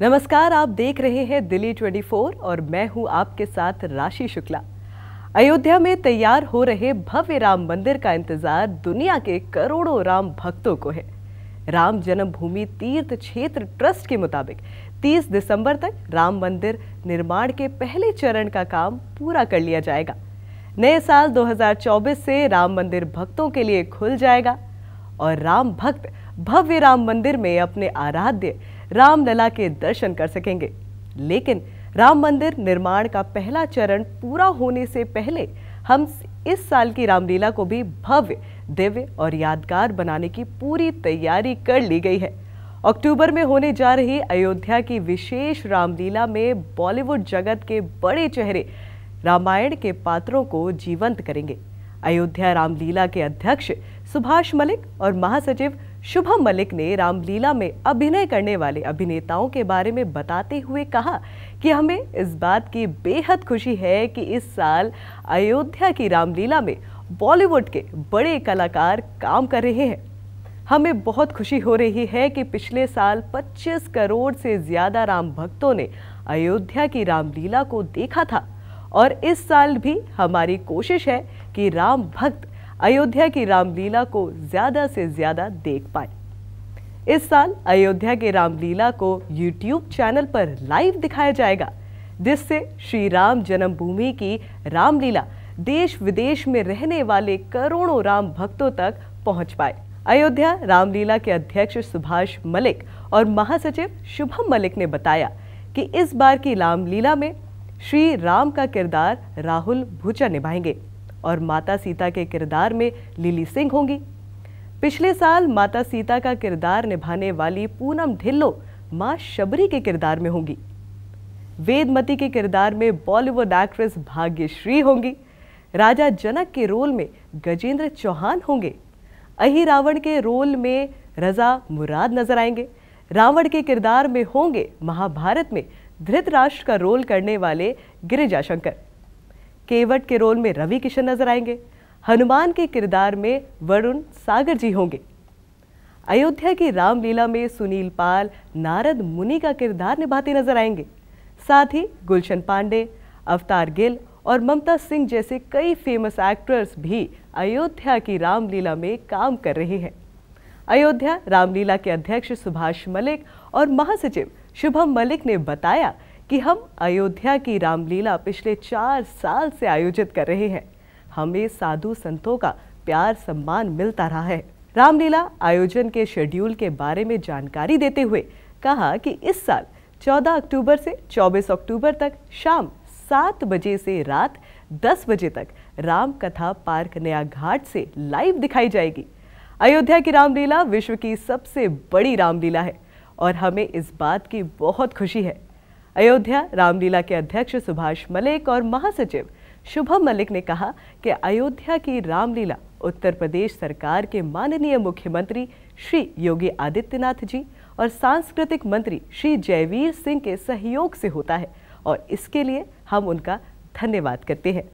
नमस्कार आप देख रहे हैं दिल्ली 24 और मैं हूं आपके साथ राशि शुक्ला अयोध्या में तैयार हो रहे भव्य राम मंदिर का इंतजार दुनिया के करोड़ों राम भक्तों को है राम जन्मभूमि तीर्थ क्षेत्र ट्रस्ट के मुताबिक 30 दिसंबर तक राम मंदिर निर्माण के पहले चरण का काम पूरा कर लिया जाएगा नए साल 2024 से राम मंदिर भक्तों के लिए खुल जाएगा और राम भक्त भव्य राम मंदिर में अपने आराध्य रामलला के दर्शन कर सकेंगे लेकिन राम मंदिर निर्माण का पहला चरण पूरा होने से पहले हम इस साल की रामलीला को भी भव्य दिव्य और यादगार बनाने की पूरी तैयारी कर ली गई है अक्टूबर में होने जा रही अयोध्या की विशेष रामलीला में बॉलीवुड जगत के बड़े चेहरे रामायण के पात्रों को जीवंत करेंगे अयोध्या रामलीला के अध्यक्ष सुभाष मलिक और महासचिव शुभम मलिक ने रामलीला में अभिनय करने वाले अभिनेताओं के बारे में बताते हुए कहा कि हमें इस बात की बेहद खुशी है कि इस साल अयोध्या की रामलीला में बॉलीवुड के बड़े कलाकार काम कर रहे हैं हमें बहुत खुशी हो रही है कि पिछले साल 25 करोड़ से ज़्यादा राम भक्तों ने अयोध्या की रामलीला को देखा था और इस साल भी हमारी कोशिश है कि राम भक्त अयोध्या की रामलीला को ज़्यादा से ज़्यादा देख पाए इस साल अयोध्या के रामलीला को YouTube चैनल पर लाइव दिखाया जाएगा जिससे श्री राम जन्मभूमि की रामलीला देश विदेश में रहने वाले करोड़ों राम भक्तों तक पहुंच पाए अयोध्या रामलीला के अध्यक्ष सुभाष मलिक और महासचिव शुभम मलिक ने बताया कि इस बार की रामलीला में श्री राम का किरदार राहुल भुचा निभाएंगे और माता सीता के किरदार में लिली सिंह होंगी पिछले साल माता सीता का किरदार निभाने वाली पूनम ढिल्लो माँ शबरी के किरदार में होंगी वेदमती के किरदार में बॉलीवुड एक्ट्रेस भाग्यश्री होंगी राजा जनक के रोल में गजेंद्र चौहान होंगे अही रावण के रोल में रजा मुराद नजर आएंगे रावण के किरदार में होंगे महाभारत में धृतराष्ट्र का रोल करने वाले गिरिजा शंकर केवट के रोल में रवि किशन नजर आएंगे हनुमान के किरदार में वरुण सागर जी होंगे अयोध्या की रामलीला में सुनील पाल नारद मुनि का किरदार निभाते नजर आएंगे साथ ही गुलशन पांडे अवतार गिल और ममता सिंह जैसे कई फेमस एक्टर्स भी अयोध्या की रामलीला में काम कर रहे हैं अयोध्या रामलीला के अध्यक्ष सुभाष मलिक और महासचिव शुभम मलिक ने बताया कि हम अयोध्या की रामलीला पिछले चार साल से आयोजित कर रहे हैं हमें साधु संतों का प्यार सम्मान मिलता रहा है रामलीला आयोजन के शेड्यूल के बारे में जानकारी देते हुए कहा कि इस साल 14 अक्टूबर से 24 अक्टूबर तक शाम सात बजे से रात 10 बजे तक राम कथा पार्क नया घाट से लाइव दिखाई जाएगी अयोध्या की रामलीला विश्व की सबसे बड़ी रामलीला है और हमें इस बात की बहुत खुशी है अयोध्या रामलीला के अध्यक्ष सुभाष मलिक और महासचिव शुभम मलिक ने कहा कि अयोध्या की रामलीला उत्तर प्रदेश सरकार के माननीय मुख्यमंत्री श्री योगी आदित्यनाथ जी और सांस्कृतिक मंत्री श्री जयवीर सिंह के सहयोग से होता है और इसके लिए हम उनका धन्यवाद करते हैं